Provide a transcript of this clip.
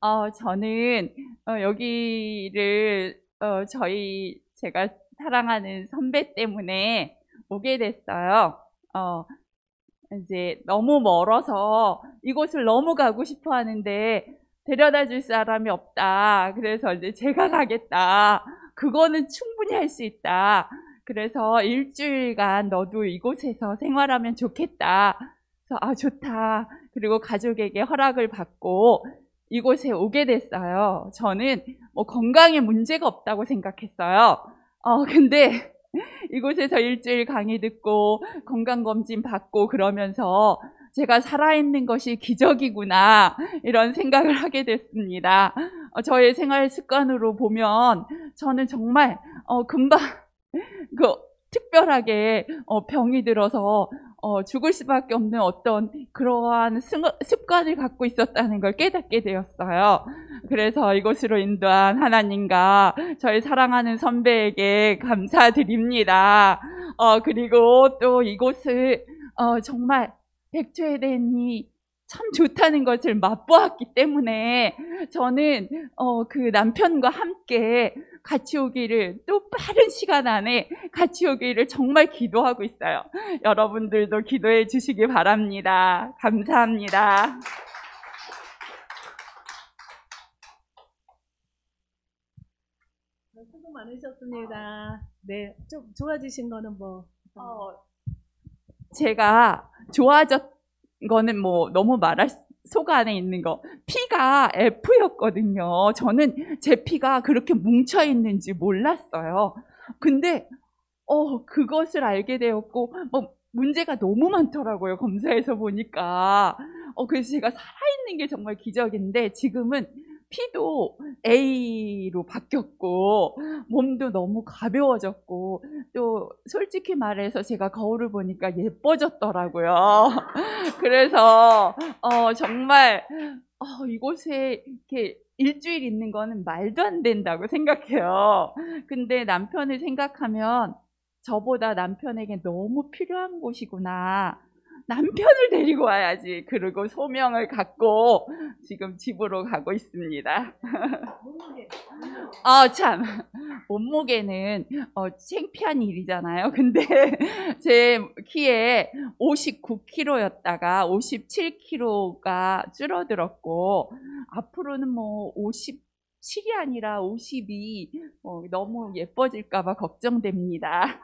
어, 저는 어, 여기를 어, 저희 제가 사랑하는 선배 때문에 오게 됐어요. 어, 이제 너무 멀어서 이곳을 너무 가고 싶어 하는데 데려다 줄 사람이 없다. 그래서 이제 제가 가겠다. 그거는 충분히 할 수 있다. 그래서 일주일간 너도 이곳에서 생활하면 좋겠다. 그래서 아 좋다. 그리고 가족에게 허락을 받고 이곳에 오게 됐어요. 저는 뭐 건강에 문제가 없다고 생각했어요. 어 근데 이곳에서 일주일 강의 듣고 건강검진 받고 그러면서 제가 살아있는 것이 기적이구나 이런 생각을 하게 됐습니다. 어, 저의 생활 습관으로 보면 저는 정말 어, 금방 그 특별하게 어, 병이 들어서 어, 죽을 수밖에 없는 어떤 그러한 습관을 갖고 있었다는 걸 깨닫게 되었어요. 그래서 이곳으로 인도한 하나님과 저희 사랑하는 선배에게 감사드립니다. 어, 그리고 또 이곳을 어, 정말 백초에 대니 참 좋다는 것을 맛보았기 때문에 저는 어, 그 남편과 함께 같이 오기를 또 빠른 시간 안에 같이 오기를 정말 기도하고 있어요. 여러분들도 기도해 주시기 바랍니다. 감사합니다. 수고 많으셨습니다. 네, 좀 좋아지신 거는 뭐? 어, 제가 좋아졌 거는 뭐 너무 말할 속 안에 있는 거. 피가 F였거든요. 저는 제피가 그렇게 뭉쳐 있는지 몰랐어요. 근데 어 그것을 알게 되었고 뭐 문제가 너무 많더라고요. 검사에서 보니까. 어 그래서 제가 살아있는 게 정말 기적인데 지금은 피도 A로 바뀌었고 몸도 너무 가벼워졌고 또 솔직히 말해서 제가 거울을 보니까 예뻐졌더라고요. 그래서 어, 정말 어, 이곳에 이렇게 일주일 있는 거는 말도 안 된다고 생각해요. 근데 남편을 생각하면 저보다 남편에게 너무 필요한 곳이구나. 남편을 데리고 와야지. 그리고 소명을 갖고 지금 집으로 가고 있습니다. 아, 어, 참. 몸무게는 어, 창피한 일이잖아요. 근데 제 키에 59kg였다가 57kg가 줄어들었고, 앞으로는 뭐 50, 7이 아니라 52 어, 뭐 너무 예뻐질까봐 걱정됩니다.